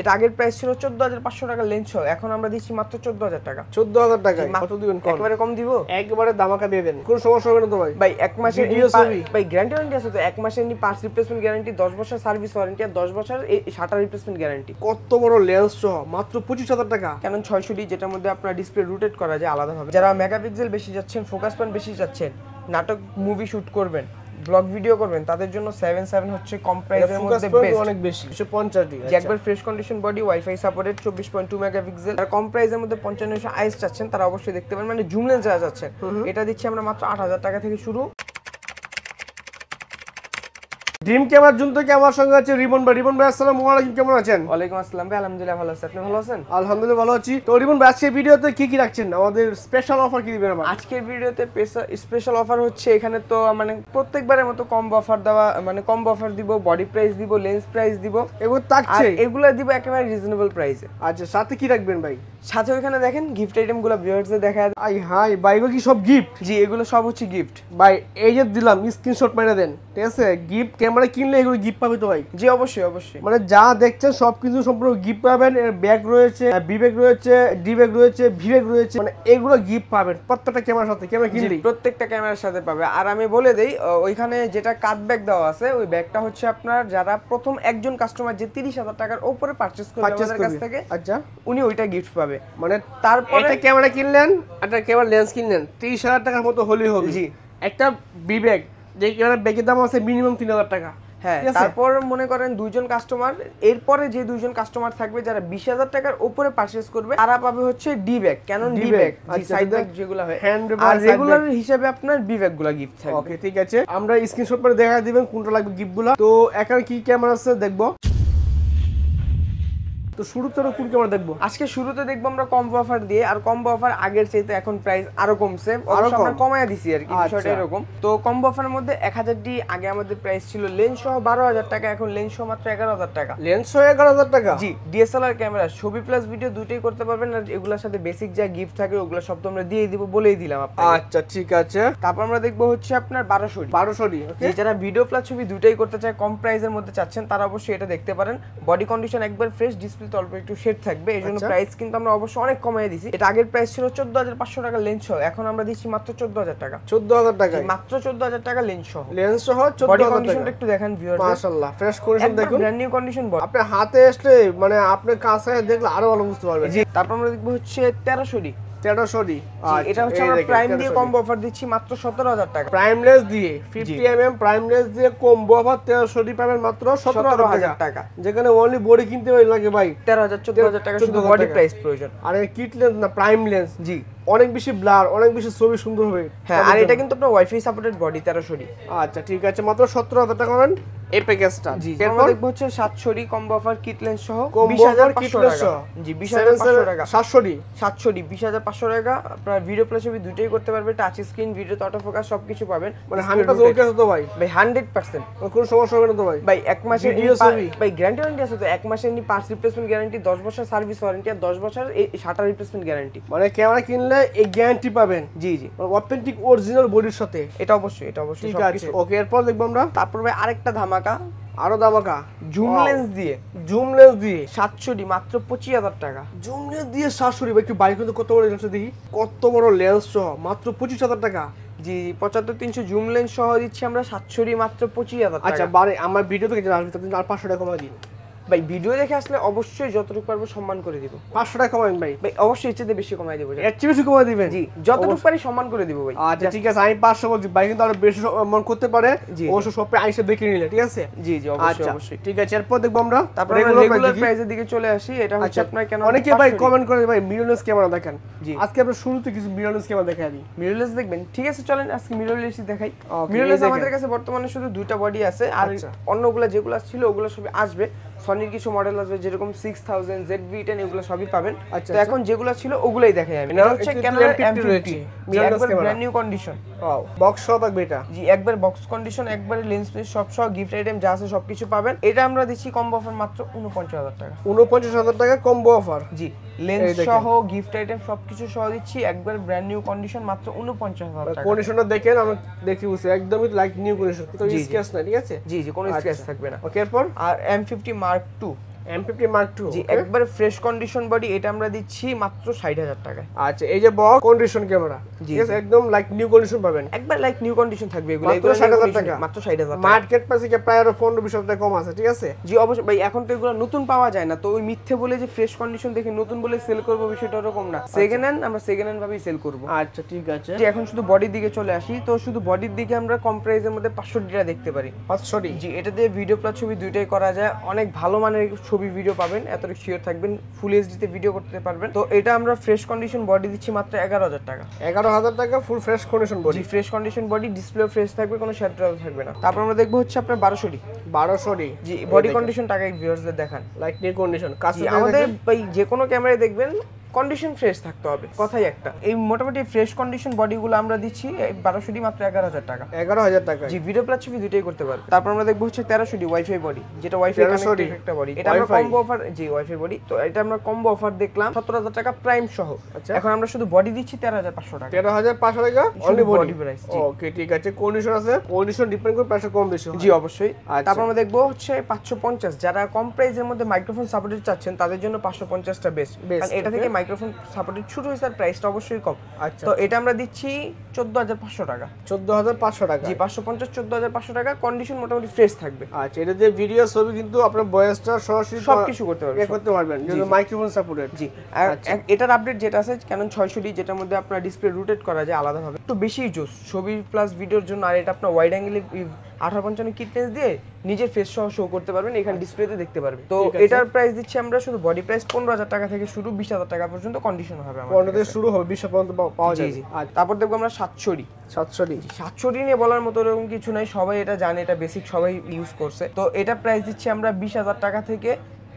এটা আগের প্রাইস ছিল চোদ্দ হাজার পাঁচশো টাকা লেন্স সহ এখন আমরা দিচ্ছি মাত্র চোদ্দ হাজার টাকা চোদ্দ হাজার টাকা কত দিবেন একবারে কম দিব একবারে দামাকা দিয়ে দেন কোনো সমস্যা হবে না তো ভাই ভাই এক মাসের ভাই গ্যারান্টি ওয়ারেন্টি আছে তো এক মাসের নি পাঁচ রিপ্লেসমেন্ট গ্যারান্টি দশ বছর সার্ভিস ওয়ারেন্টি আর দশ বছর শাটার রিপ্লেসমেন্ট গ্যারান্টি কত বড় লেন্স সহ মাত্র পঁচিশ হাজার টাকা কেন ছয়শো ডি যেটার মধ্যে আপনার ডিসপ্লে রোটেট করা যায় আলাদা ভাবে যারা মেগাপিক্সেল বেশি যাচ্ছেন ফোকাস পান বেশি যাচ্ছেন নাটক মুভি শুট করবেন ব্লগ ভিডিও করবেন তাদের জন্য 77 হচ্ছে কম প্রাইসের মধ্যে বেস্ট অনেক বেশি 250 ডি একবার fresh condition body wifi supported 24.2 megapixel আর কম প্রাইসের মধ্যে 5500 আইস চাচ্ছেন তারা অবশ্যই দেখতে পারেন মানে জুম লেন্স যা এটা দিচ্ছি আমরা মাত্র 8000 টাকা থেকে শুরু ড্রিম ক্যামেরা জুন থেকে আমার সঙ্গে আছে রিবন ভাই রিবন ভাই আসসালামু আলাইকুম কেমন আছেন ওয়ালাইকুম আসসালাম ভাই আলহামদুলিল্লাহ ভালো আছি আপনি ভালো আছেন আলহামদুলিল্লাহ ভালো আছি তো রিবন ভাই আজকে ভিডিওতে কি কি রাখছেন আমাদের স্পেশাল অফার কি দিবেন আমরা আজকে ভিডিওতে স্পেশাল অফার হচ্ছে এখানে তো মানে প্রত্যেকবারের মতো কম অফার দেওয়া মানে কম অফার দিব বডি প্রাইস দিব লেন্স প্রাইস দিব এগুলো থাকছে এগুলো দিব একেবারে রিজনেবল প্রাইসে আচ্ছা সাথে কি রাখবেন ভাই সাথে ওখানে দেখেন গিফট আইটেমগুলো ভিউয়ার্সদের দেখা আই হাই ভাই কি সব গিফট জি এগুলো সব হচ্ছে গিফট ভাই এই যে দিলাম স্ক্রিনশট মেরে দেন ঠিক আছে গিফট ক্যামেরা কিনলে এগুলো গিফট পাবে তো ভাই জি অবশ্যই অবশ্যই মানে যা দেখছেন সবকিছু সম্পূর্ণ গিফট পাবেন এর ব্যাগ রয়েছে বিবেক রয়েছে ডিবেক রয়েছে ভিবেক রয়েছে মানে এগুলো গিফট পাবেন প্রত্যেকটা ক্যামেরার সাথে ক্যামেরা কিনলে প্রত্যেকটা ক্যামেরার সাথে পাবে আর আমি বলে দেই ওইখানে যেটা কাট ব্যাগ দেওয়া আছে ওই ব্যাগটা হচ্ছে আপনার যারা প্রথম একজন কাস্টমার যে তিরিশ হাজার টাকার উপরে পারচেস করবে আমাদের কাছ থেকে আচ্ছা উনি ওইটা গিফট পাবে মানে তারপরে ক্যামেরা কিনলেন একটা ক্যামেরা লেন্স কিনলেন তিরিশ হাজার টাকার মতো হলেই হবে জি একটা বিবেক যে ব্যাগের দাম আছে মিনিমাম তিন হাজার টাকা হ্যাঁ তারপর মনে করেন কাস্টমার এরপরে যে কাস্টমার থাকবে যারা বিশ হাজার টাকার উপরে পারচেস করবে তারা পাবে হচ্ছে ডি ব্যাগ কেন ডি ব্যাগ সাইড ব্যাগ যেগুলো হয় হ্যান্ড আর রেগুলার আপনার বি ব্যাগ গুলা গিফট থাকবে ঠিক আছে আমরা স্ক্রিনশট করে দেখা দিবেন কোনটা লাগবে গিফট গুলা তো এখানে কি ক্যামেরা আছে দেখবো তো শুরুতে আমরা কোন আমরা দেখবো আজকে শুরুতে দেখবো আমরা কম্বো অফার দিয়ে আর কম্বো অফার আগের চাইতে এখন প্রাইস আরো কমছে আরো আমরা কমায় দিছি আর কি বিষয়টা আচ্ছা। এরকম তো কম্বো অফার মধ্যে 1000 ডি আগে আমাদের প্রাইস ছিল লেন্স সহ 12000 টাকা এখন লেন্স সহ মাত্র 11000 টাকা লেন্স সহ 11000 টাকা জি ডিএসএলআর ক্যামেরা ছবি প্লাস ভিডিও দুটেই করতে পারবেন আর এগুলোর সাথে বেসিক যা গিফট থাকে ওগুলো সব তো আমরা দিয়ে দিব বলেই দিলাম আপনাকে আচ্ছা ঠিক আছে তারপর আমরা দেখবো হচ্ছে আপনার 1200 ডি 1200 ডি ওকে যারা ভিডিও প্লাস ছবি দুটেই করতে চায় কম প্রাইসের মধ্যে চাচ্ছেন তারা অবশ্যই এটা দেখতে পারেন বডি কন্ডিশন একবার ফ্রেশ ডিসপ্লে ডিসপ্লেতে অল্প একটু শেড থাকবে জন্য প্রাইস আচ্ছা। কিন্তু আমরা অনেক কমিয়ে দিছি এটা আগের প্রাইস ছিল চোদ্দ হাজার পাঁচশো টাকা লেন্স সহ এখন আমরা দিচ্ছি মাত্র চোদ্দ হাজার টাকা চোদ্দ হাজার টাকা মাত্র চোদ্দ হাজার টাকা লেন্স সহ লেন্স সহ কন্ডিশনটা একটু দেখেন ভিউয়ার মাশাআল্লাহ ফ্রেশ কন্ডিশন দেখুন ব্র্যান্ড নিউ কন্ডিশন আপনি হাতে আসলে মানে আপনি কাছে দেখলে আরো ভালো বুঝতে পারবেন তারপর আমরা দেখবো হচ্ছে তেরোশো আচ্ছা, এটা হচ্ছে প্রাইম কম্বো অফার দিচ্ছি মাত্র টাকা দিয়ে এমএম mm দিয়ে কম্বো টাকা যেখানে অনলি লাগে ভাই প্রাইস প্রয়োজন আর না প্রাইম লেন্স জি অনেক বেশি ব্লার অনেক বেশি ছবি সুন্দর হবে হ্যাঁ আর এটা কিন্তু আপনার ওয়াইফাই সাপোর্টেড বডি আচ্ছা ঠিক আছে মাত্র সতেরো হাজার টাকা ভিডিও প্লে ছবি করতে টাচ স্ক্রিন ভিডিও এক মাসের এক মাসের গ্যারান্টি বছর সার্ভিস বছর এই গ্যারান্টি মানে ক্যামেরা কিনলে গ্যারান্টি পাবেন জি জি বডির মানে সাথে এটা অবশ্যই এটা অবশ্যই ওকে এরপর তারপর ভাই আরেকটা ধামাকা টাকা আরো ধামাকা জুম লেন্স দিয়ে জুম লেন্স দিয়ে সাতষট্টি মাত্র 25000 টাকা জুম লেন্স দিয়ে সাতষট্টি একটু বাইরে কিন্তু কত বড় লেন্স দেখি কত বড় লেন্স সহ মাত্র 25000 টাকা জি 75 300 জুম লেন্স সহ দিচ্ছি আমরা সাতষট্টি মাত্র 25000 আচ্ছা, টাকা আচ্ছা বারে আমার ভিডিও থেকে যারা আসবে তাদের আর পাঁচশো টাকা কমা দিন ভাই ভিডিও দেখে আসলে অবশ্যই যতটুকু পারবো সম্মান করে দিব পাঁচশো টাকা কমাই ভাই ভাই অবশ্যই এর চেয়ে বেশি কমাই দিব এর চেয়ে বেশি কমাই দিবেন জি যতটুকু পারি সম্মান করে দিব ভাই আচ্ছা ঠিক আছে আমি পাঁচশো বলছি ভাই কিন্তু আরো বেশি সম্মান করতে পারে জি অবশ্য শপে আইসে দেখে নিলে ঠিক আছে জি জি অবশ্যই আচ্ছা, অবশ্যই ঠিক আছে এরপর দেখবো আমরা তারপরে রেগুলার প্রাইজের দিকে চলে আসি এটা হচ্ছে আচ্ছা, আপনার কেন অনেকে ভাই কমেন্ট করে ভাই মিরলেস ক্যামেরা দেখেন জি আজকে আমরা শুরুতে কিছু মিরলেস ক্যামেরা দেখাই দিই মিরলেস দেখবেন ঠিক আছে চলেন আজকে মিররলেসই দেখাই মিরলেস আমাদের কাছে বর্তমানে শুধু দুইটা বডি আছে আর আচ্ছা। অন্যগুলো যেগুলো ছিল ওগুলো সবই আসবে সনির কিছু মডেল আছে যেরকম six thousand Z B ten এগুলো সবই পাবেন আচ্ছা, তো আচ্ছা। এখন যেগুলো ছিল ওগুলাই দেখা যাবে না হচ্ছে camera M brand new condition box সহ থাকবে এটা জি একবার বক্স কন্ডিশন একবার লেন্স পিস সব সহ গিফট আইটেম যা আছে সব কিছু পাবেন এটা আমরা দিচ্ছি কম্বো অফার মাত্র উনপঞ্চাশ হাজার টাকা উনপঞ্চাশ হাজার টাকা কম্বো অফার জি লেন্স সহ গিফট আইটেম সবকিছু সহ দিচ্ছি একবার ব্র্যান্ড নিউ কন্ডিশন মাত্র 49000 মানে টাকা কন্ডিশনটা দেখেন আমরা দেখি বুঝছি একদমই লাইক নিউ কন্ডিশন তো না ঠিক আছে জি জি কোনো স্ক্র্যাচ আচ্ছা, থাকবে না ওকে এরপর আর M fifty part 2 M50 Mark II জি একবারে ফ্রেশ কন্ডিশন বডি এটা আমরা দিচ্ছি মাত্র 60000 টাকায় আচ্ছা এই যে বক্স কন্ডিশন ক্যামেরা ঠিক আছে একদম লাইক নিউ কন্ডিশন পাবেন একবার লাইক নিউ কন্ডিশন থাকবে এগুলো এগুলো 60000 টাকা মাত্র 60000 টাকা মার্কেট প্রাইসে কি প্রায় আরো 15 20 টাকা কম আছে ঠিক আছে জি অবশ্যই ভাই এখন তো এগুলো নতুন পাওয়া যায় না তো ওই মিথ্যে বলে যে ফ্রেশ কন্ডিশন দেখে নতুন বলে সেল করব বিষয়টা এরকম না সেকেন্ড আচ্ছা। হ্যান্ড আমরা সেকেন্ড হ্যান্ড ভাবেই সেল করব আচ্ছা ঠিক আছে এখন শুধু বডির দিকে চলে আসি তো শুধু বডির দিকে আমরা কম প্রাইসের মধ্যে 500 ডিটা দেখতে পারি 500 জি এটা দিয়ে ভিডিও প্লাস ছবি দুইটাই করা যায় অনেক ভালো মানের ছবি ভিডিও পাবেন এতটুকু শিওর থাকবেন ফুল এইচডিতে ভিডিও করতে পারবেন তো এটা আমরা ফ্রেশ কন্ডিশন বডি দিচ্ছি মাত্র এগারো হাজার টাকা এগারো হাজার টাকা full fresh condition body fresh condition body display fresh থাকবে কোনো শ্যাডো থাকবে না তারপর আমরা দেখবো হচ্ছে আপনার বারোশো ডি বারোশো ডি জি বডি কন্ডিশন টাকা ভিউয়ার্সদের দেখান লাইক নিউ কন্ডিশন আমাদের যে কোনো ক্যামেরায় দেখবেন কন্ডিশন ফ্রেশ থাকতে হবে কথাই একটা এই মোটামুটি ফ্রেশ কন্ডিশন বডিগুলো আমরা দিচ্ছি বারোশোটি মাত্র এগারো হাজার টাকা এগারো হাজার টাকা জি ভিডিও প্লাস ছবি দুইটাই করতে পারবে তারপর আমরা দেখবো হচ্ছে তেরোশোটি ওয়াইফাই বডি যেটা ওয়াইফাই একটা বডি এটা আমরা কম্বো অফার জি ওয়াইফাই বডি তো এটা আমরা কম্বো অফার দেখলাম সতেরো হাজার টাকা প্রাইম সহ আচ্ছা এখন আমরা শুধু বডি দিচ্ছি তেরো হাজার পাঁচশো টাকা তেরো হাজার পাঁচশো টাকা অনলি বডি প্রাইস ওকে ঠিক আছে কন্ডিশন আছে কন্ডিশন ডিপেন্ড করে প্রাইসটা কম বেশি জি অবশ্যই আচ্ছা। তারপর আমরা দেখবো হচ্ছে পাঁচশো পঞ্চাশ যারা কম প্রাইসের মধ্যে মাইক্রোফোন সাপোর্টেড চাচ্ছেন তাদের জন্য পাঁচশো পঞ্চাশটা বেস্ট এটা থেকে মাইক্রোফোন সাপোর্টেড ছোট হয়েছে প্রাইসটা অবশ্যই কম আচ্ছা তো আচ্ছা। এটা আমরা দিচ্ছি চোদ্দ হাজার পাঁচশো টাকা চোদ্দ হাজার পাঁচশো টাকা জি পাঁচশো পঞ্চাশ চোদ্দ হাজার পাঁচশো টাকা কন্ডিশন মোটামুটি ফ্রেশ থাকবে আচ্ছা এটা যে ভিডিও ছবি কিন্তু আপনার বয়সটা সরাসরি সব কিছু করতে পারবেন করতে পারবেন মাইক্রোফোন সাপোর্টেড জি আর আচ্ছা। এটার আপডেট যেটা আছে কেন ছয়শো ডি যেটার মধ্যে আপনার ডিসপ্লে রোটেট করা যায় আলাদাভাবে একটু বেশি জোস ছবি প্লাস ভিডিওর জন্য আর এটা আপনার ওয়াইড অ্যাঙ্গেলে আঠারো পঞ্চান্ন কিটনেস দিয়ে নিজের ফেস সহ শো করতে পারবেন এখানে ডিসপ্লেতে আচ্ছা। দেখতে পারবেন তো এটার প্রাইস দিচ্ছি আমরা শুধু বডি প্রাইস পনেরো হাজার টাকা থেকে শুরু বিশ হাজার টাকা পর্যন্ত কন্ডিশন হবে পনেরো থেকে শুরু হবে বিশ পর্যন্ত পাওয়া যায় আচ্ছা। তারপর দেখবো আমরা সাতশোরি সাতশোরি সাতশোরি নিয়ে বলার মতো এরকম কিছু নাই সবাই এটা জানে এটা বেসিক সবাই ইউজ করছে তো এটা প্রাইস দিচ্ছি আমরা বিশ হাজার টাকা থেকে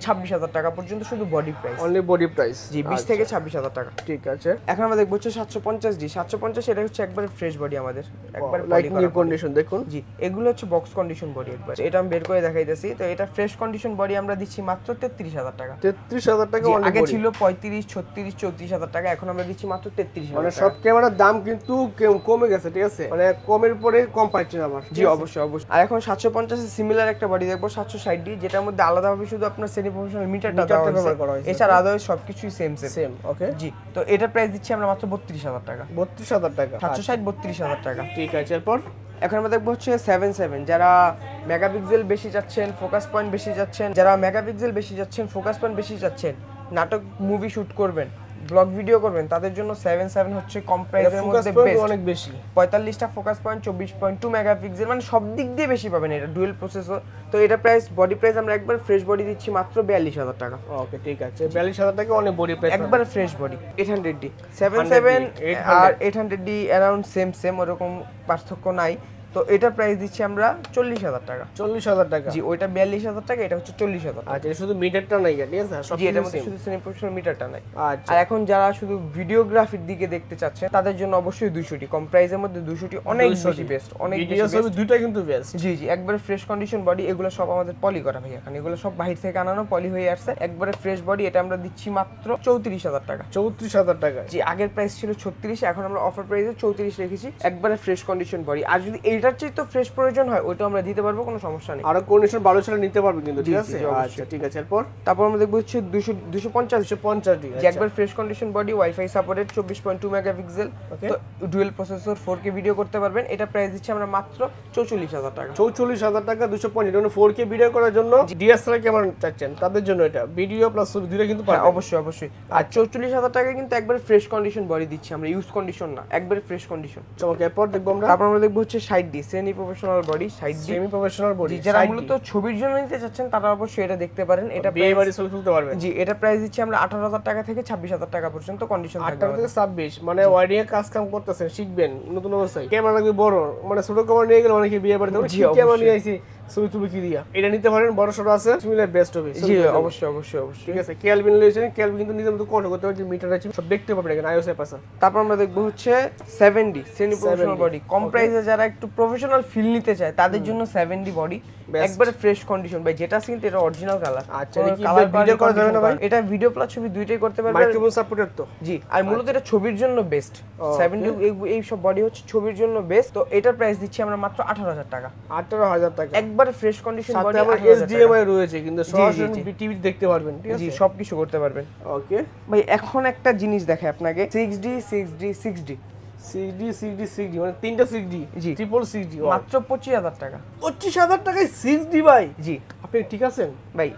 ছাব্বিশ হাজার টাকা পর্যন্ত শুধু body price only body price জি বিশ আচ্ছা। থেকে ছাব্বিশ হাজার টাকা ঠিক আছে এখন আমরা দেখবো হচ্ছে সাতশো পঞ্চাশ ডি সাতশো পঞ্চাশ এটা হচ্ছে একবারে ফ্রেশ বডি আমাদের একবার oh, কন্ডিশন দেখুন জি এগুলো হচ্ছে বক্স কন্ডিশন বডি একবার এটা আমি বের করে দেখাইতেছি তো এটা ফ্রেশ কন্ডিশন বডি আমরা দিচ্ছি মাত্র তেত্রিশ হাজার টাকা তেত্রিশ হাজার টাকা আগে ছিল পঁয়ত্রিশ ছত্রিশ চৌত্রিশ হাজার টাকা এখন আমরা দিচ্ছি মাত্র তেত্রিশ মানে সব ক্যামেরার দাম কিন্তু কমে গেছে ঠিক আছে মানে কমের পরে কম পাচ্ছেন আবার জি অবশ্যই অবশ্যই আর এখন সাতশো পঞ্চাশে সিমিলার একটা বডি দেখবো সাতশো ষাট ডি যেটার মধ্যে আলাদাভাবে শুধু আপনার সেনি প্রফেশনাল মিটারটা ব্যবহার হয়েছে এছাড়া আদার্স সবকিছুই সেম সেম ওকে জি তো এটার প্রাইস দিচ্ছি আমরা মাত্র বত্রিশ হাজার টাকা বত্রিশ হাজার টাকা সাতশো ষাট আচ্ছা। বত্রিশ হাজার টাকা ঠিক আছে এরপর এখন আমরা দেখবো হচ্ছে সেভেন সেভেন যারা মেগাপিক্সেল বেশি যাচ্ছেন ফোকাস পয়েন্ট বেশি যাচ্ছেন যারা মেগাপিক্সেল বেশি যাচ্ছেন ফোকাস পয়েন্ট বেশি যাচ্ছেন নাটক মুভি শুট করবেন ব্লগ ভিডিও করবেন তাদের জন্য 77 হচ্ছে কম প্রাইসের মধ্যে বেস্ট অনেক বেশি পঁয়তাল্লিশটা ফোকাস পয়েন্ট 24.2 মেগাপিক্সেল মানে সব দিক দিয়ে বেশি পাবেন এটা ডুয়াল প্রসেসর তো এটা প্রাইস বডি প্রাইস আমরা একবার ফ্রেশ বডি দিচ্ছি মাত্র 42000 টাকা ওকে ঠিক আছে 42000 টাকা অনেক বডি প্রাইস একবার ফ্রেশ বডি 800D 77 আর 800D অ্যারাউন্ড সেম সেম ওরকম পার্থক্য নাই তো এটা প্রাইস দিচ্ছি আমরা চল্লিশ হাজার টাকা চল্লিশ হাজার টাকা জি ওইটা বিয়াল্লিশ হাজার টাকা এটা হচ্ছে চল্লিশ হাজার আচ্ছা শুধু মিটারটা নাই ঠিক আছে সব মধ্যে শুধু সেমি প্রফেশনাল মিটারটা নাই আচ্ছা। আর এখন যারা শুধু ভিডিওগ্রাফির দিকে দেখতে চাচ্ছে তাদের জন্য অবশ্যই দুশোটি কম প্রাইসের মধ্যে দুশোটি অনেক বেশি বেস্ট অনেক দুইটা কিন্তু বেস্ট জি জি একবারে ফ্রেশ কন্ডিশন বডি এগুলো সব আমাদের পলি করা ভাই এখানে এগুলো সব বাহির থেকে আনানো পলি হয়ে আসছে একবারে ফ্রেশ বডি এটা আমরা দিচ্ছি মাত্র চৌত্রিশ হাজার টাকা চৌত্রিশ হাজার টাকা জি আগের প্রাইস ছিল ছত্রিশ এখন আমরা অফার প্রাইসে চৌত্রিশ রেখেছি একবারে ফ্রেশ কন্ডিশন বডি আর যদি এইটা যেটার চেয়ে তো ফ্রেশ প্রয়োজন হয় ওইটা আমরা দিতে পারবো কোনো সমস্যা নেই আর কন্ডিশন ভালো ছিল নিতে পারবে কিন্তু ঠিক আছে আচ্ছা ঠিক আছে এরপর তারপর আমরা দেখবো হচ্ছে দুশো দুশো পঞ্চাশ ডি একবার fresh condition body wifi supported চব্বিশ পয়েন্ট টু মেগাপিক্সেল তো dual processor four K video করতে পারবেন এটা প্রাইস দিচ্ছে আমরা মাত্র চৌচল্লিশ হাজার টাকা চৌচল্লিশ হাজার টাকা দুশো পঞ্চাশ মানে ফোর কে ভিডিও করার জন্য ডিএসএলআর ক্যামেরা চাচ্ছেন তাদের জন্য এটা ভিডিও প্লাস ছবি দুটো কিন্তু হ্যাঁ, অবশ্যই অবশ্যই আর আচ্ছা। চৌচল্লিশ হাজার টাকা কিন্তু একবার ফ্রেশ কন্ডিশন বডি দিচ্ছি আমরা ইউজ কন্ডিশন না একবার ফ্রেশ কন্ডিশন চমক এরপর দেখবো আমরা তারপর আমরা দেখবো হচ্ছে 60 এটি semi professional body side semi professional body যারা মূলত ছবির জন্য নিতে চাচ্ছেন তারা অবশ্যই এটা দেখতে পারেন এটা বিয়ে বাড়ি ছবি তুলতে পারবে জি এটা প্রাইস দিচ্ছি আমরা 18000 টাকা থেকে 26000 টাকা পর্যন্ত কন্ডিশন থাকবে 18 থেকে 26 মানে ওয়ারিং এর কাজ কাম করতেছেন শিখবেন নতুন অবস্থায় ক্যামেরা লাগবে বড় মানে ছোট ক্যামেরা নিয়ে গেলে অনেকে বিয়ে বাড়িতে ক্যামেরা নিয়ে আইছি ছবি কি দিয়া এটা নিতে পারেন বড় আছে বেস্ট হবে জি অবশ্যই অবশ্যই অবশ্যই ঠিক আছে কেলভিন কেলভিন কিন্তু মতো কন্ট্রোল করতে মিটার আছে সব দেখতে পাবেন এখানে আইওএস অ্যাপ আছে তারপর আমরা দেখব হচ্ছে 70 সেমি প্রফেশনাল বডি যারা একটু প্রফেশনাল ফিল নিতে চায় তাদের জন্য 70 বডি একবারে ফ্রেশ কন্ডিশন ভাই যেটা আছে এটা অরিজিনাল কালার আচ্ছা কি ভিডিও করা যাবে না ভাই এটা ভিডিও প্লাস ছবি দুইটাই করতে পারবে মাইক্রোফোন সাপোর্টেড তো জি আর আচ্ছা। মূলত এটা ছবির জন্য বেস্ট 70 এই সব বডি হচ্ছে ছবির জন্য বেস্ট তো এটার প্রাইস দিচ্ছি আমরা মাত্র 18000 টাকা 18000 টাকা একবার ফ্রেশ কন্ডিশন বডি আবার এসডিএমআই রয়েছে কিন্তু সরাসরি টিভিতে দেখতে পারবেন ঠিক আছে সবকিছু করতে পারবেন ওকে ভাই এখন একটা জিনিস দেখাই আপনাকে 6D 6D 6D 6D 6D 6D মানে তিনটা 6D জি ট্রিপল 6D মাত্র 25000 টাকা 25000 টাকায় 6D ভাই জি আপনি ঠিক আছেন ভাই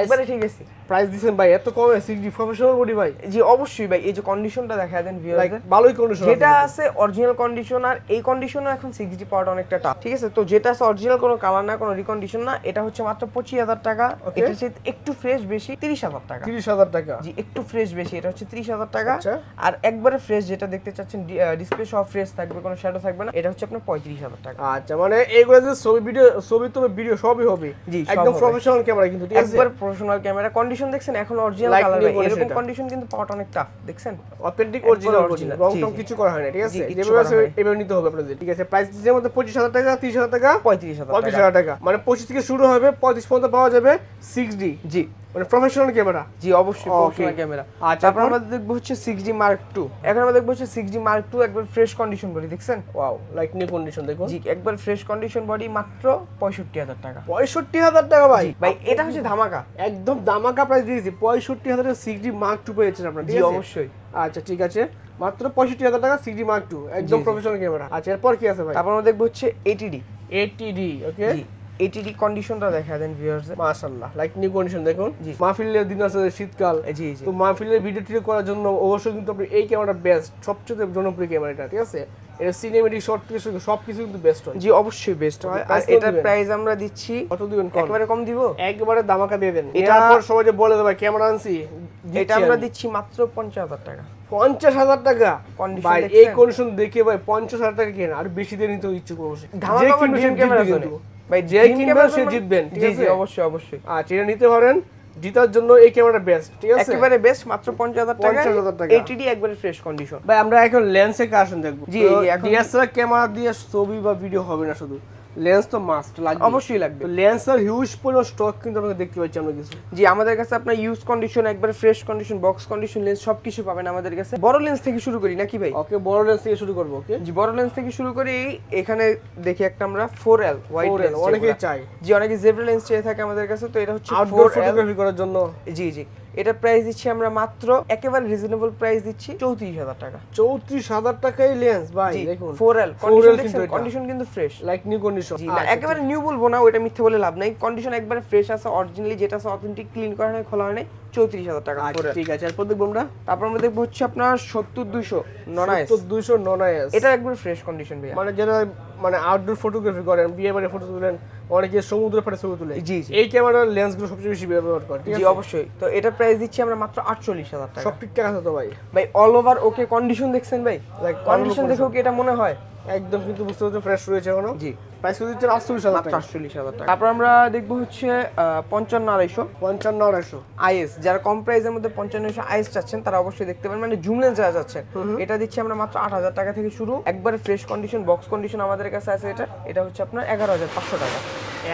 একবারে ঠিক আছে প্রাইস দিবেন ভাই এত কম সিক্স ডিফরমেশনাল বডি ভাই জি অবশ্যই ভাই এই যে কন্ডিশনটা দেখায় দেন ভিউয়ারদের ভালোই কন্ডিশন যেটা আছে অরিজিনাল কন্ডিশন আর এই কন্ডিশনও এখন সিক্স পাওয়ার অনেকটা টাফ ঠিক আছে তো যেটা আছে অরিজিনাল কোনো কালার না কোনো রিকন্ডিশন না এটা হচ্ছে মাত্র পঁচিশ হাজার টাকা এটা সেট একটু ফ্রেশ বেশি তিরিশ হাজার টাকা তিরিশ হাজার টাকা জি একটু ফ্রেশ বেশি এটা হচ্ছে তিরিশ হাজার টাকা আচ্ছা। আর একবারে ফ্রেশ যেটা দেখতে চাচ্ছেন ডিসপ্লে সব ফ্রেশ থাকবে কোনো শ্যাডো থাকবে না এটা হচ্ছে আপনার পঁয়ত্রিশ হাজার টাকা আচ্ছা মানে এগুলো যে ছবি ভিডিও ছবি তো ভিডিও সবই হবে জি একদম প্রফেশনাল ক্যামেরা কিন্তু একবার প্রফেশনাল ক্যামেরা কন্ডিশন কন্ডিশন দেখছেন এখন অরিজিনাল কালার এরকম কন্ডিশন কিন্তু পাওয়াটা অনেক টাফ দেখছেন অথেন্টিক অরিজিনাল অরিজিনাল রং টং কিছু করা হয় না ঠিক আছে যেভাবে আছে এভাবে নিতে হবে আপনাদের ঠিক আছে প্রাইস এর মধ্যে 25000 টাকা 30000 টাকা 35000 টাকা 35000 টাকা মানে 25 থেকে শুরু হবে 35 পর্যন্ত পাওয়া যাবে 6D জি মানে প্রফেশনাল ক্যামেরা জি অবশ্যই প্রফেশনাল ক্যামেরা আচ্ছা তারপর আমরা দেখবো হচ্ছে সিক্স জি মার্ক টু এখন আমরা দেখবো হচ্ছে 6D মার্ক টু একবার ফ্রেশ কন্ডিশন বডি দেখছেন ওয়াও লাইক নিউ কন্ডিশন দেখুন জি একবার ফ্রেশ কন্ডিশন বডি মাত্র হাজার টাকা পঁয়ষট্টি হাজার টাকা ভাই ভাই এটা হচ্ছে ধামাকা একদম ধামাকা প্রাইস দিয়েছি 65000 এর 6D মার্ক টু পেয়েছেন আপনারা জি অবশ্যই আচ্ছা ঠিক আছে মাত্র পঁয়ষট্টি হাজার টাকা জি মার্ক টু একদম প্রফেশনাল ক্যামেরা আচ্ছা এরপর কি আছে ভাই তারপর আমরা দেখবো হচ্ছে 80D 80D ওকে এটিডি কন্ডিশনটা দেখা দেন ভিউয়ার্স মাশাআল্লাহ লাইক নিউ কন্ডিশন দেখুন জি মাহফিলের দিন আছে শীতকাল জি জি তো মাহফিলের ভিডিও টিডিও করার জন্য অবশ্যই কিন্তু আপনি এই ক্যামেরাটা বেস্ট সবচেয়ে জনপ্রিয় ক্যামেরা এটা ঠিক আছে এর সিনেমেটিক শর্ট কিছু সবকিছু কিন্তু বেস্ট হয় জি অবশ্যই বেস্ট হয় আর এটার প্রাইস আমরা দিচ্ছি কত দিবেন একবারে কম দিব একবারে দামাকা দিয়ে দেন এটা পর সবাই যে বলে দেবে ক্যামেরা আনছি এটা আমরা দিচ্ছি মাত্র 50000 টাকা 50000 টাকা ভাই এই কন্ডিশন দেখে ভাই 50000 টাকা কেন আর বেশি দিয়ে নিতে ইচ্ছে করবো ভাই যে কিনবেন সে মানে- জিতবেন ঠিক আছে অবশ্যই অবশ্যই আচ্ছা এটা নিতে পারেন জিতার জন্য এই ক্যামেরাটা বেস্ট ঠিক আছে একেবারে বেস্ট মাত্র 50000 টাকা 50000 টাকা এইটিডি একবারে ফ্রেশ কন্ডিশন ভাই আমরা এখন লেন্সে কাশন দেখব জি এখন ডিএসএলআর ক্যামেরা দিয়ে ছবি বা ভিডিও হবে না শুধু লেন্স তো মাস্ট লাগবে অবশ্যই লাগবে লেন্সের হিউজ পরিমাণ স্টক কিন্তু আপনাকে দেখতে পাচ্ছি আমরা কিছু জি আমাদের কাছে আপনার ইউজ কন্ডিশন একবার fresh condition box condition lens সব কিছু পাবেন আমাদের কাছে বড় লেন্স থেকে শুরু করি নাকি ভাই ওকে বড় লেন্স থেকে শুরু করবো ওকে জি বড় লেন্স থেকে শুরু করি এখানে দেখি একটা আমরা 4L হোয়াইট লেন্স অনেকে চাই জি অনেকে জেব্রা লেন্স চেয়ে থাকে আমাদের কাছে তো এটা হচ্ছে আউটডোর ফটোগ্রাফি করার জন্য জি জি এটা প্রাইস দিচ্ছি আমরা মাত্র একেবারে রিজনেবল প্রাইস দিচ্ছি চৌত্রিশ হাজার টাকা চৌত্রিশ হাজার টাকাই লেন্স ভাই দেখুন ফোর এল কন্ডিশন কিন্তু ফ্রেশ লাইক নিউ কন্ডিশন একেবারে নিউ আচ্ছা। বলবো না ওটা মিথ্যে বলে লাভ নাই কন্ডিশন একবারে ফ্রেশ আছে অরিজিনালি যেটা আছে অথেন্টিক ক্লিন করা হয় খোলা হয় চৌত্রিশ হাজার টাকা আচ্ছা, ঠিক আছে এরপর দেখবো আমরা তারপর আমরা দেখবো হচ্ছে আপনার সত্তর দুইশো ননায় দুইশো ননায় এটা একবার ফ্রেশ কন্ডিশন মানে যেটা মানে আউটডোর ফটোগ্রাফি করেন বিয়ে বাড়ির ফটো তুলেন অনেকে সমুদ্র পাড়ে ছবি তুলে জি এই ক্যামেরার লেন্সগুলো সবচেয়ে বেশি ব্যবহার করে জি অবশ্যই তো এটা প্রাইস দিচ্ছি আমরা মাত্র আটচল্লিশ হাজার টাকা সব ঠিকঠাক আছে তো ভাই ভাই অল ওভার ওকে কন্ডিশন দেখছেন ভাই কন্ডিশন দেখে কি এটা মনে হয় একদম কিন্তু বুঝতে পারছেন ফ্রেশ রয়েছে এখনো জি প্রাইস কত দিচ্ছেন 48000 টাকা 48000 টাকা তারপর আমরা দেখব হচ্ছে 55250 55250 আইএস যারা কম প্রাইসের মধ্যে 55250 আইএস চাচ্ছেন তারা অবশ্যই দেখতে পারেন মানে জুম লেন্স যারা চাচ্ছেন এটা দিচ্ছি আমরা মাত্র 8000 টাকা থেকে শুরু একবার ফ্রেশ কন্ডিশন বক্স কন্ডিশন আমাদের কাছে আছে এটা এটা হচ্ছে আপনার 11500 টাকা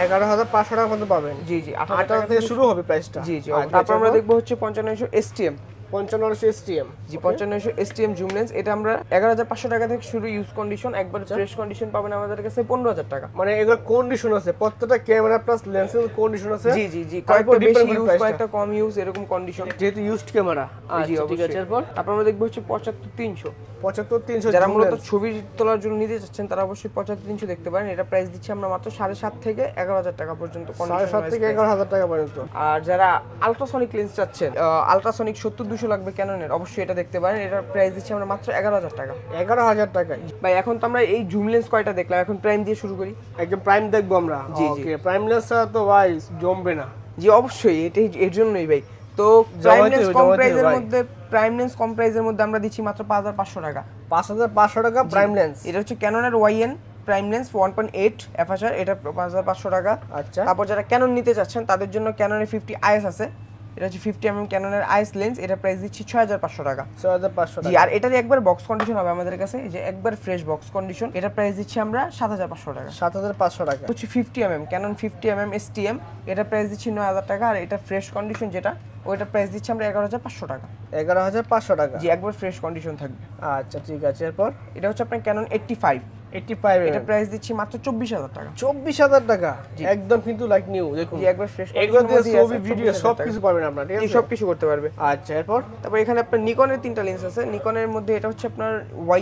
এগারো হাজার পাঁচশো টাকা মতো পাবেন জি জি আঠারো থেকে শুরু হবে প্রাইসটা জি জি আচ্ছা, তারপর আমরা আচ্ছা। দেখবো হচ্ছে পঞ্চান্ন এসটিএম 5500 STM জি 5500 STM জুম লেন্স এটা আমরা 11500 টাকা থেকে শুরু ইউজ কন্ডিশন একবার ফ্রেশ আচ্ছা। কন্ডিশন পাবেন আমাদের কাছে 15000 টাকা মানে এগুলো কন্ডিশন আছে প্রত্যেকটা ক্যামেরা প্লাস লেন্সের কন্ডিশন আছে জি জি জি কয়েকটা বেশি ইউজ কয়েকটা কম ইউজ এরকম কন্ডিশন যেহেতু ইউজড ক্যামেরা আচ্ছা, জি ঠিক আছে এরপর তারপর আমরা দেখব হচ্ছে 75300 75300 যারা মূলত ছবি তোলার জন্য নিতে চাচ্ছেন তারা অবশ্যই পঁচাত্তর তিনশো দেখতে পারেন এটা প্রাইস দিচ্ছি আমরা মাত্র সাড়ে সাত থেকে এগারো হাজার টাকা পর্যন্ত 7.5 থেকে 11000 টাকা পর্যন্ত আর যারা আলট্রাসনিক লেন্স চাচ্ছেন আলট্রাসনিক 70 দুশো লাগবে ক্যাননের অবশ্যই এটা দেখতে পারেন এটার প্রাইস দিচ্ছি আমরা মাত্র এগারো হাজার টাকা এগারো হাজার টাকায় ভাই এখন তো আমরা এই জুম লেন্স কয়টা দেখলাম এখন প্রাইম দিয়ে শুরু করি একদম প্রাইম দেখবো আমরা জি জি প্রাইম লেন্স তো ভাই জমবে না জি অবশ্যই এটাই এর জন্যই ভাই তো প্রাইম লেন্স কম প্রাইজের মধ্যে প্রাইম লেন্স কম প্রাইজের মধ্যে আমরা দিচ্ছি মাত্র পাঁচ হাজার পাঁচশো টাকা পাঁচ হাজার পাঁচশো টাকা প্রাইম লেন্স এটা হচ্ছে ক্যাননের YN prime lens one point eight F এটা পাঁচ হাজার পাঁচশো টাকা আচ্ছা তারপর যারা ক্যানন নিতে চাচ্ছেন তাদের জন্য ক্যাননে ফিফটি আইএস আছে এটা হচ্ছে ফিফটি এমএম ক্যাননের আইস লেন্স এটা প্রাইস দিচ্ছি ছয় হাজার পাঁচশো টাকা ছয় হাজার পাঁচশো জি আর এটা একবার বক্স কন্ডিশন হবে আমাদের কাছে যে একবার ফ্রেশ বক্স কন্ডিশন এটা প্রাইস দিচ্ছি আমরা সাত হাজার পাঁচশো টাকা সাত হাজার পাঁচশো টাকা হচ্ছে fifty MM Canon fifty MM S T M এটা প্রাইস দিচ্ছি নয় হাজার টাকা আর এটা ফ্রেশ কন্ডিশন যেটা ওইটা প্রাইস দিচ্ছি আমরা এগারো হাজার পাঁচশো টাকা এগারো হাজার পাঁচশো টাকা জি একবার ফ্রেশ কন্ডিশন থাকবে আচ্ছা ঠিক আছে এরপর এটা হচ্ছে আপনার ক্যানন এইটটি ফাইভ 85 এটা প্রাইস দিচ্ছি মাত্র 24000 টাকা 24000 টাকা একদম কিন্তু লাইক নিউ কিছু পাবেন আপনারা সব কিছু করতে পারবে আচ্ছা এরপর তারপর এখানে আপনার নিকনের তিনটা লেন্স আছে নিকনের মধ্যে এটা হচ্ছে আপনার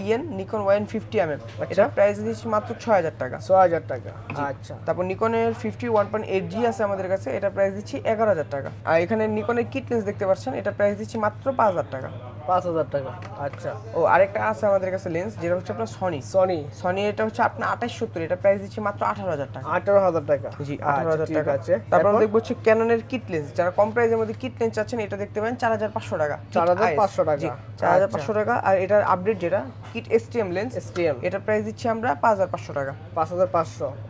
YN নিকন YN 50 mm এটা প্রাইস দিচ্ছি মাত্র 6000 টাকা 6000 টাকা আচ্ছা তারপর নিকনের 50 1.8G আছে আমাদের কাছে এটা প্রাইস দিচ্ছি এগারো হাজার টাকা আর এখানে নিকনের কিট লেন্স দেখতে পাচ্ছেন এটা প্রাইস দিচ্ছি মাত্র পাঁচ হাজার টাকা পাঁচ হাজার টাকা আচ্ছা ও আরেকটা আছে আমাদের কাছে লেন্স যেটা হচ্ছে আপনার সনি সনি সনি এটা হচ্ছে আপনার এটা প্রাইস দিচ্ছি মাত্র টাকা টাকা জি আচ্ছা, টাকা আছে তারপর আমরা হচ্ছে কিট লেন্স যারা কম মধ্যে কিট লেন্স চাচ্ছেন এটা দেখতে পাবেন পাঁচশো টাকা টাকা আচ্ছা। টাকা আর এটার আপডেট যেটা কিট লেন্স প্রাইস দিচ্ছি আমরা পাঁচ হাজার পাঁচশো টাকা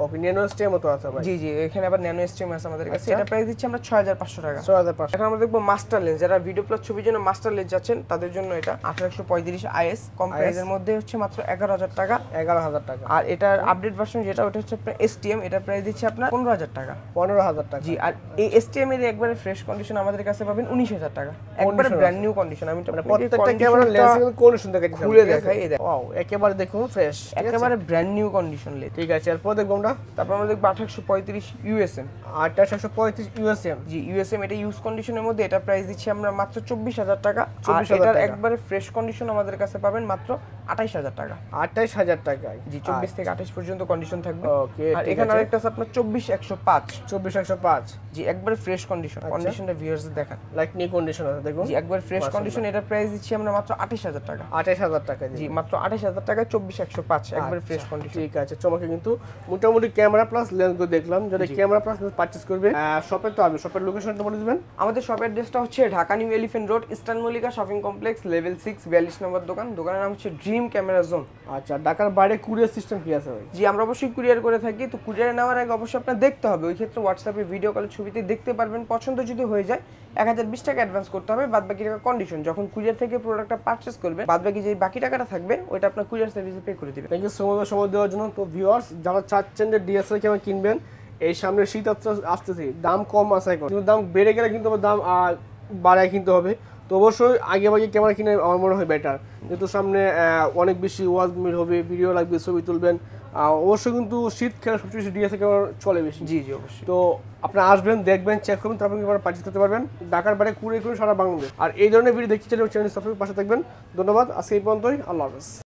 ওকে ন্যানো তো আছে ভাই জি জি এখানে আবার ন্যানো এসটিএম আছে আমাদের কাছে আচ্ছা। এটা প্রাইস দিচ্ছি আমরা ছয় হাজার পাঁচশো টাকা ছয় হাজার পাঁচশো এখন আমরা দেখবো মাস্টার লেন্স যারা ভিডিও প্লাস ছবির জন্য মাস্টার লেন্স যাচ্ছেন তাদের আমাদের জন্য এটা আঠারোশো পঁয়ত্রিশ আইএস কম প্রাইসের মধ্যে হচ্ছে মাত্র এগারো হাজার টাকা এগারো হাজার টাকা আর এটার আপডেট ভার্সন যেটা ওটা হচ্ছে আপনার এসটিএম এটা প্রাইস দিচ্ছে আপনার পনেরো হাজার টাকা পনেরো হাজার টাকা জি আর এই এসটিএম এর একবারে ফ্রেশ কন্ডিশন আমাদের কাছে পাবেন উনিশ হাজার টাকা একবারে ব্র্যান্ড নিউ কন্ডিশন আমি মানে প্রত্যেকটা ক্যামেরা লেন্স কন্ডিশন দেখাই খুলে দেখাই এই দেখো একেবারে দেখুন ফ্রেশ একেবারে ব্র্যান্ড নিউ কন্ডিশন লে ঠিক আছে এরপর দেখবো আমরা তারপর আমরা দেখবো আঠারোশো পঁয়ত্রিশ ইউএসএম আঠারোশো পঁয়ত্রিশ ইউএসএম জি ইউএসএম এটা ইউজ কন্ডিশনের মধ্যে এটা প্রাইস দিচ্ছি আমরা মাত্র চব্বিশ হাজার টাকা আর এটার এটার একবারে ফ্রেশ কন্ডিশন আমাদের কাছে পাবেন মাত্র 28000 টাকা 28000 টাকায় জি 24 থেকে 28 পর্যন্ত কন্ডিশন থাকবে ওকে আর এখানে আরেকটা আছে আপনার 24105 24105 জি একবারে ফ্রেশ কন্ডিশন কন্ডিশনটা ভিউয়ার্স দেখান লাইক নিউ কন্ডিশন আছে দেখুন জি একবার ফ্রেশ কন্ডিশন এটা প্রাইস দিচ্ছি আমরা মাত্র 28000 টাকা 28000 টাকা জি মাত্র 28000 টাকা 24105 একবারে ফ্রেশ আচ্ছা, কন্ডিশন ঠিক আছে তোমাকে কিন্তু মোটামুটি ক্যামেরা প্লাস লেন্স গুলো দেখলাম যারা ক্যামেরা প্লাস লেন্স পারচেজ করবে শপে তো আমি শপের লোকেশনটা বলে দিবেন আমাদের শপের অ্যাড্রেসটা হচ্ছে Dhaka new elephant road eastern Mallika shopping complex complex level six বিয়াল্লিশ নম্বর দোকান দোকানের নাম হচ্ছে ড্রিম ক্যামেরা জোন আচ্ছা ডাকার বাইরে কুরিয়ার সিস্টেম কি আছে ভাই জি আমরা অবশ্যই কুরিয়ার করে থাকি তো কুরিয়ারে নেওয়ার আগে অবশ্যই আপনার দেখতে হবে ওই ক্ষেত্রে হোয়াটসঅ্যাপে ভিডিও কলের ছবিতে দেখতে পারবেন পছন্দ যদি হয়ে যায় এক হাজার বিশ টাকা অ্যাডভান্স করতে হবে বাদ বাকি টাকা কন্ডিশন যখন কুরিয়ার থেকে প্রোডাক্টটা পারচেস করবে বাদ বাকি যে বাকি টাকাটা থাকবে ওইটা আপনার কুরিয়ার সার্ভিসে পে করে দেবে থ্যাংক ইউ সো মাচ সময় দেওয়ার জন্য তো ভিউয়ার্স যারা চাচ্ছেন যে ডিএসএল ক্যামেরা কিনবেন এই সামনে শীত আসতেছে দাম কম আশা কিন্তু দাম বেড়ে গেলে কিন্তু দাম বাড়ায় কিনতে হবে তো অবশ্যই আগে আগে ক্যামেরা কিনে আমার মনে হয় বেটার যেহেতু সামনে অনেক বেশি ওয়াজ মিল হবে ভিডিও লাগবে ছবি তুলবেন অবশ্যই কিন্তু খেলা সবচেয়ে বেশি ডিএসএ ক্যামেরা চলে বেশি জি জি অবশ্যই তো আপনারা আসবেন দেখবেন চেক করবেন তারপর আপনারা পার্চেস করতে পারবেন ঢাকার বাইরে কুড়ে করে সারা বাংলাদেশ আর এই ধরনের ভিডিও দেখতে চাইলে চ্যানেল সাবস্ক্রাইব পাশে থাকবেন ধন্যবাদ আজকে এই পর্যন্তই আল্লাহ হাফেজ